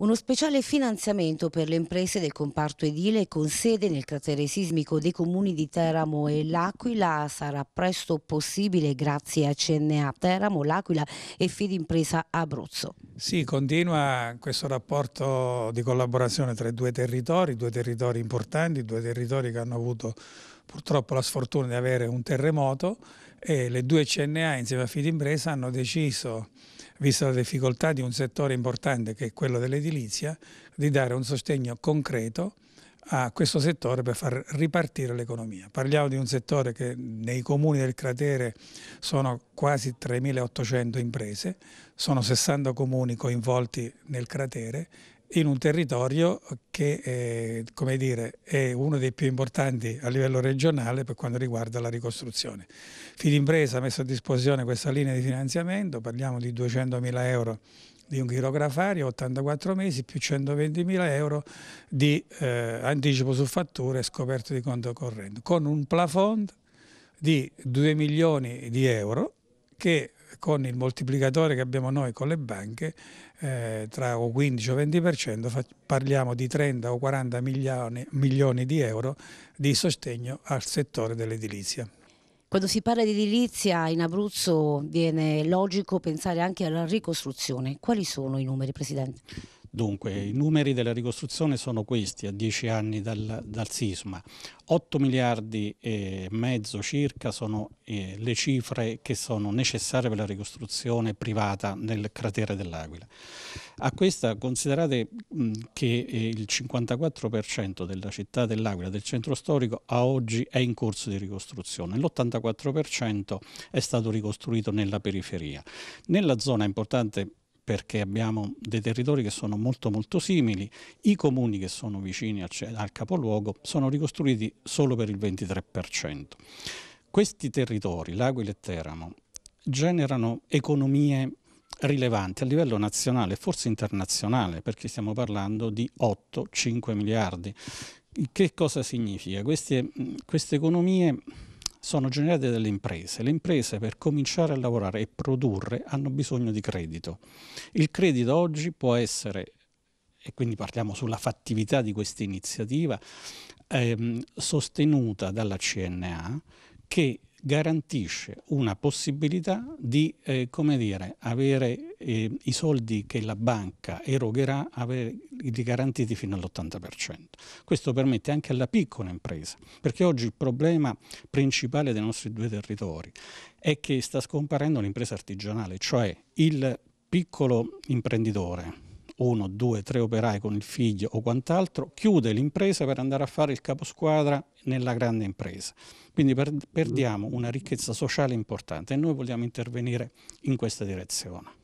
uno speciale finanziamento per le imprese del comparto edile con sede nel cratere sismico dei comuni di Teramo e L'Aquila sarà presto possibile grazie a CNA Teramo, L'Aquila e Fidimpresa Abruzzo. Sì, continua questo rapporto di collaborazione tra i due territori, due territori importanti, due territori che hanno avuto purtroppo la sfortuna di avere un terremoto e le due CNA insieme a Fidimpresa hanno deciso vista la difficoltà di un settore importante che è quello dell'edilizia, di dare un sostegno concreto a questo settore per far ripartire l'economia. Parliamo di un settore che nei comuni del cratere sono quasi 3.800 imprese, sono 60 comuni coinvolti nel cratere in un territorio che è, eh, come dire, è uno dei più importanti a livello regionale per quanto riguarda la ricostruzione. Fidimpresa ha messo a disposizione questa linea di finanziamento, parliamo di 200.000 euro di un chirografario, 84 mesi più 120.000 euro di eh, anticipo su fatture e scoperto di conto corrente, con un plafond di 2 milioni di euro che con il moltiplicatore che abbiamo noi con le banche, eh, tra o 15 o 20%, parliamo di 30 o 40 milioni, milioni di euro di sostegno al settore dell'edilizia. Quando si parla di edilizia in Abruzzo viene logico pensare anche alla ricostruzione. Quali sono i numeri, Presidente? Dunque, i numeri della ricostruzione sono questi a dieci anni dal, dal sisma. 8 miliardi e mezzo circa sono eh, le cifre che sono necessarie per la ricostruzione privata nel cratere dell'Aquila. A questa considerate mh, che eh, il 54% della città dell'Aquila, del centro storico, a oggi è in corso di ricostruzione. L'84% è stato ricostruito nella periferia. Nella zona importante perché abbiamo dei territori che sono molto molto simili, i comuni che sono vicini al, al capoluogo sono ricostruiti solo per il 23%. Questi territori, L'Aquila e Teramo, generano economie rilevanti a livello nazionale e forse internazionale, perché stiamo parlando di 8-5 miliardi. Che cosa significa? Queste, queste economie sono generate dalle imprese. Le imprese per cominciare a lavorare e produrre hanno bisogno di credito. Il credito oggi può essere, e quindi parliamo sulla fattività di questa iniziativa, ehm, sostenuta dalla CNA che garantisce una possibilità di eh, dire, avere eh, i soldi che la banca erogherà, avere garantiti fino all'80%. Questo permette anche alla piccola impresa, perché oggi il problema principale dei nostri due territori è che sta scomparendo l'impresa artigianale, cioè il piccolo imprenditore uno, due, tre operai con il figlio o quant'altro, chiude l'impresa per andare a fare il caposquadra nella grande impresa. Quindi per, perdiamo una ricchezza sociale importante e noi vogliamo intervenire in questa direzione.